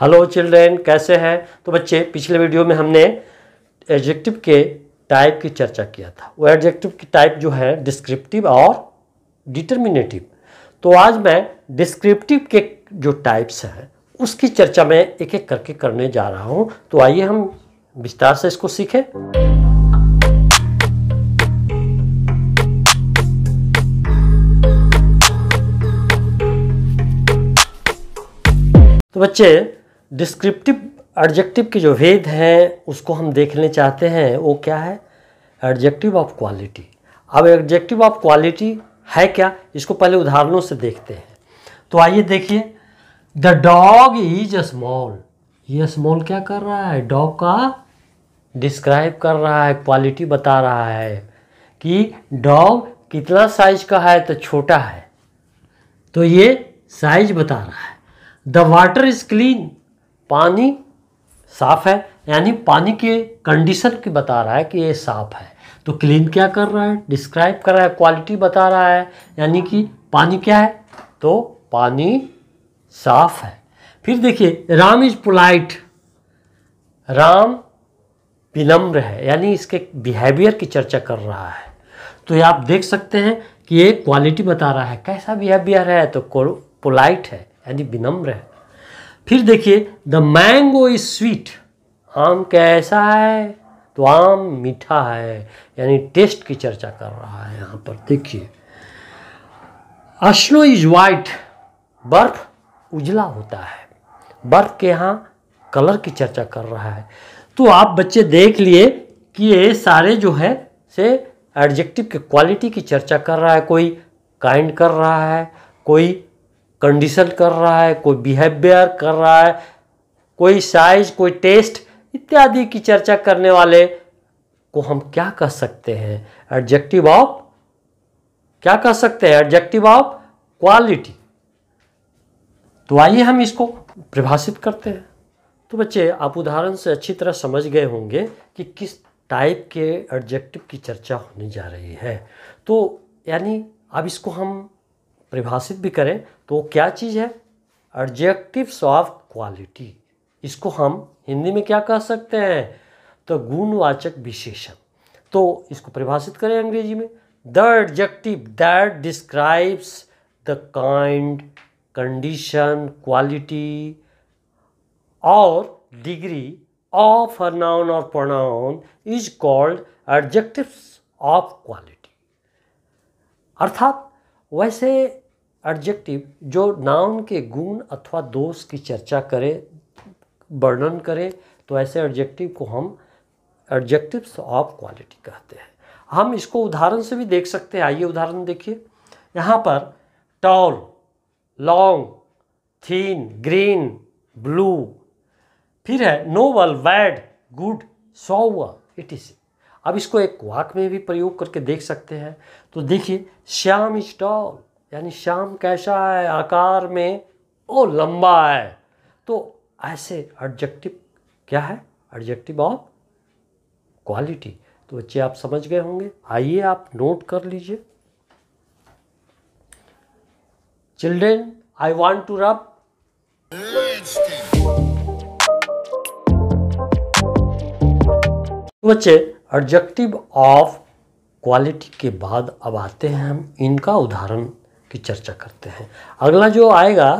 hello children कैसे हैं तो बच्चे पिछले वीडियो में हमने एडजेक्टिव के टाइप की चर्चा किया था वो एडजेक्टिव की टाइप जो है डिस्क्रिप्टिव और डिटर्मिनेटिव तो आज मैं डिस्क्रिप्टिव के जो टाइप्स हैं उसकी चर्चा मैं एक एक करके करने जा रहा हूं तो आइए हम विस्तार से इसको सीखें तो बच्चे डिस्क्रिप्टिव एडजेक्टिव के जो भेद हैं उसको हम देखने चाहते हैं वो क्या है एडजेक्टिव ऑफ क्वालिटी अब एडजेक्टिव ऑफ क्वालिटी है क्या इसको पहले उदाहरणों से देखते हैं तो आइए देखिए द डॉग इज स्मॉल ये स्मॉल क्या कर रहा है डॉग का डिस्क्राइब कर रहा है क्वालिटी बता रहा है कि डॉग कितना साइज का है तो छोटा है तो ये साइज बता रहा है द वाटर इज क्लीन पानी साफ है यानी पानी के कंडीशन की बता रहा है कि ये साफ है तो क्लीन क्या कर रहा है डिस्क्राइब कर रहा है क्वालिटी बता रहा है यानी कि पानी क्या है तो पानी साफ है फिर देखिए राम इज पोलाइट राम विनम्र है यानी इसके बिहेवियर की चर्चा कर रहा है तो ये आप देख सकते हैं कि ये क्वालिटी बता रहा है कैसा बिहेवियर है तो पोलाइट है यानी विनम्र है फिर देखिए द मैंगो इज स्वीट आम कैसा है तो आम मीठा है यानी टेस्ट की चर्चा कर रहा है यहाँ पर देखिए अश्नो इज वाइट बर्फ उजला होता है बर्फ के यहाँ कलर की चर्चा कर रहा है तो आप बच्चे देख लिए कि ये सारे जो है से एडजेक्टिव के क्वालिटी की चर्चा कर रहा है कोई काइंड कर रहा है कोई कंडीशन कर रहा है कोई बिहेवियर कर रहा है कोई साइज कोई टेस्ट इत्यादि की चर्चा करने वाले को हम क्या कह सकते हैं एडजेक्टिव ऑफ क्या कह सकते हैं एडजेक्टिव ऑफ क्वालिटी तो आइए हम इसको परिभाषित करते हैं तो बच्चे आप उदाहरण से अच्छी तरह समझ गए होंगे कि किस टाइप के एडजेक्टिव की चर्चा होने जा रही है तो यानी अब इसको हम परिभाषित भी करें तो वो क्या चीज़ है एडजेक्टिव्स ऑफ क्वालिटी इसको हम हिंदी में क्या कह सकते हैं तो गुणवाचक विशेषण तो इसको परिभाषित करें अंग्रेजी में the adjective that describes the kind condition quality और डिग्री ऑफ अ नाउन और pronoun is called adjective of quality अर्थात वैसे एडजेक्टिव जो नाउन के गुण अथवा दोष की चर्चा करे वर्णन करे तो ऐसे एडजेक्टिव को हम एडजेक्टिव्स ऑफ क्वालिटी कहते हैं हम इसको उदाहरण से भी देख सकते हैं आइए उदाहरण देखिए यहाँ पर tall long thin green blue फिर है noble bad good sober it is अब इसको एक वाक में भी प्रयोग करके देख सकते हैं तो देखिए श्याम स्टॉल यानी श्याम कैसा है आकार में ओ लंबा है तो ऐसे एडजेक्टिव क्या है एडजेक्टिव ऑफ क्वालिटी तो बच्चे आप समझ गए होंगे आइए आप नोट कर लीजिए children I want to rub बच्चे एडजेक्टिव ऑफ क्वालिटी के बाद अब आते हैं हम इनका उदाहरण की चर्चा करते हैं अगला जो आएगा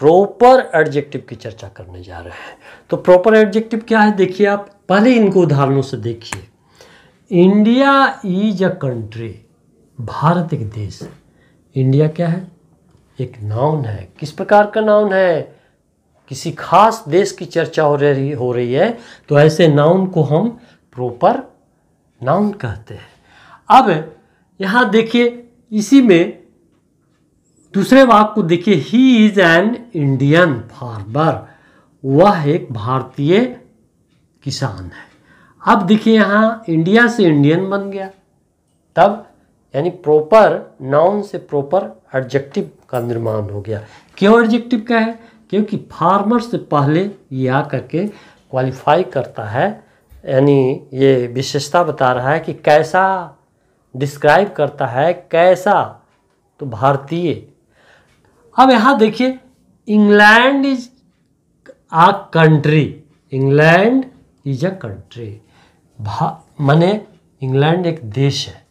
प्रॉपर एडजेक्टिव की चर्चा करने जा रहे हैं तो प्रॉपर एडजेक्टिव क्या है देखिए आप पहले इनको उदाहरणों से देखिए इंडिया इज अ कंट्री भारत एक देश है इंडिया क्या है एक नाउन है किस प्रकार का नाउन है किसी खास देश की चर्चा हो रही हो रही है तो ऐसे नाउन को हम प्रॉपर नाउन कहते हैं अब यहाँ देखिए इसी में दूसरे वाक को देखिए he is an Indian farmer वह एक भारतीय किसान है अब देखिए यहाँ इंडिया से इंडियन बन गया तब यानी प्रॉपर नाउन से प्रॉपर एडजेक्टिव का निर्माण हो गया क्यों एडजेक्टिव का है क्योंकि फार्मर से पहले ये आ करके क्वालिफाई करता है यानी ये विशेषता बता रहा है कि कैसा डिस्क्राइब करता है कैसा तो भारतीय अब यहाँ देखिए England is a country England is a country माने इंग्लैंड एक देश है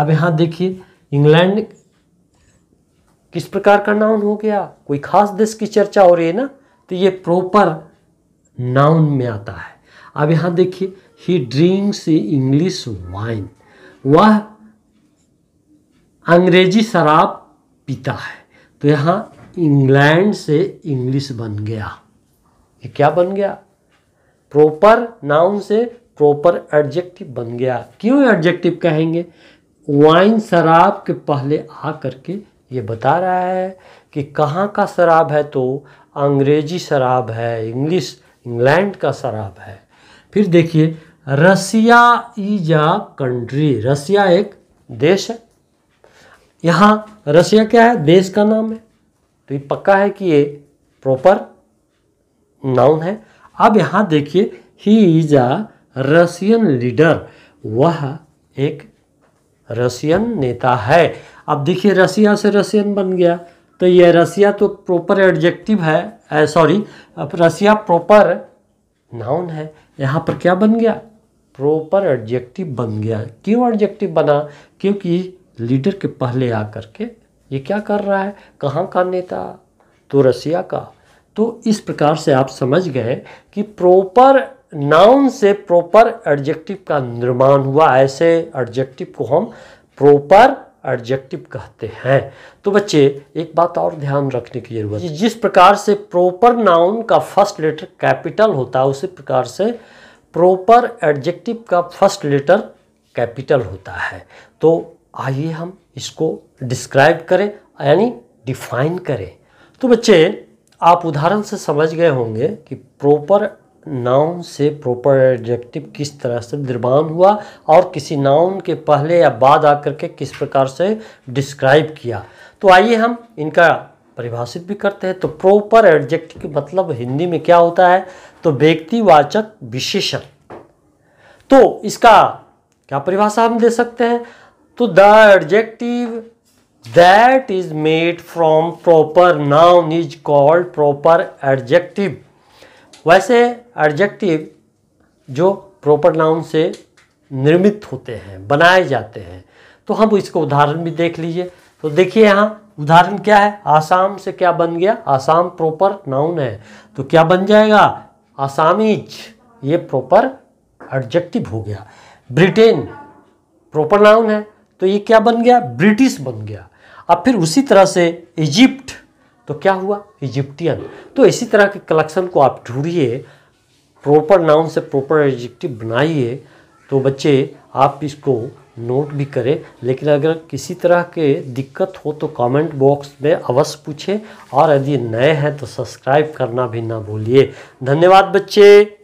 अब यहाँ देखिए इंग्लैंड किस प्रकार का नाउन हो गया कोई खास देश की चर्चा हो रही है ना तो ये प्रॉपर नाउन में आता है अब यहाँ देखिए ही ड्रिंक्स इंग्लिश वाइन वह अंग्रेजी शराब पीता है तो यहाँ इंग्लैंड से इंग्लिश बन गया ये क्या बन गया प्रॉपर नाउन से प्रॉपर एडजेक्टिव बन गया क्यों एडजेक्टिव कहेंगे वाइन शराब के पहले आ करके ये बता रहा है कि कहाँ का शराब है तो अंग्रेजी शराब है इंग्लिश इंग्लैंड का शराब है फिर देखिए रसिया इज अ कंट्री रसिया एक देश है यहाँ रसिया क्या है देश का नाम है तो ये पक्का है कि ये प्रॉपर नाउन है अब यहाँ देखिए he is a Russian leader वह एक रसियन नेता है अब देखिए रसिया से रसियन बन गया तो ये रसिया तो प्रॉपर एडजेक्टिव है सॉरी रसिया प्रॉपर नाउन है यहाँ पर क्या बन गया प्रॉपर एडजेक्टिव बन गया क्यों एडजेक्टिव बना क्योंकि लीडर के पहले कर के ये क्या कर रहा है कहाँ का नेता तो रसिया का तो इस प्रकार से आप समझ गए कि प्रॉपर नाउन से प्रॉपर एडजेक्टिव का निर्माण हुआ ऐसे एडजेक्टिव को हम प्रॉपर एडजेक्टिव कहते हैं तो बच्चे एक बात और ध्यान रखने की जरूरत है जिस प्रकार से प्रॉपर नाउन का फर्स्ट लेटर कैपिटल होता है उसी प्रकार से प्रॉपर एडजेक्टिव का फर्स्ट लेटर कैपिटल होता है तो आइए हम इसको डिस्क्राइब करें यानी डिफाइन करें तो बच्चे आप उदाहरण से समझ गए होंगे कि प्रॉपर नाउन से प्रॉपर एडजेक्टिव किस तरह से निर्माण हुआ और किसी नाउन के पहले या बाद आकर के किस प्रकार से डिस्क्राइब किया तो आइए हम इनका परिभाषित भी करते हैं तो प्रॉपर एडजेक्टिव मतलब हिंदी में क्या होता है तो व्यक्तिवाचक विशेषण तो इसका क्या परिभाषा हम दे सकते हैं तो the adjective that is made from proper noun is called proper adjective वैसे एडजेक्टिव जो प्रॉपर नाउन से निर्मित होते हैं बनाए जाते हैं तो हम इसको उदाहरण भी देख लीजिए तो देखिए यहाँ उदाहरण क्या है आसाम से क्या बन गया आसाम प्रॉपर नाउन है तो क्या बन जाएगा आसामीज ये प्रॉपर एडजेक्टिव हो गया ब्रिटेन प्रॉपर नाउन है तो ये क्या बन गया ब्रिटिश बन गया अब फिर उसी तरह से इजिप्ट तो क्या हुआ इजिप्टियन तो इसी तरह के कलेक्शन को आप ढूंढिए प्रॉपर नाउन से प्रॉपर एडजेक्टिव बनाइए तो बच्चे आप इसको नोट भी करें लेकिन अगर किसी तरह के दिक्कत हो तो कमेंट बॉक्स में अवश्य पूछें और यदि नए हैं तो सब्सक्राइब करना भी ना भूलिए धन्यवाद बच्चे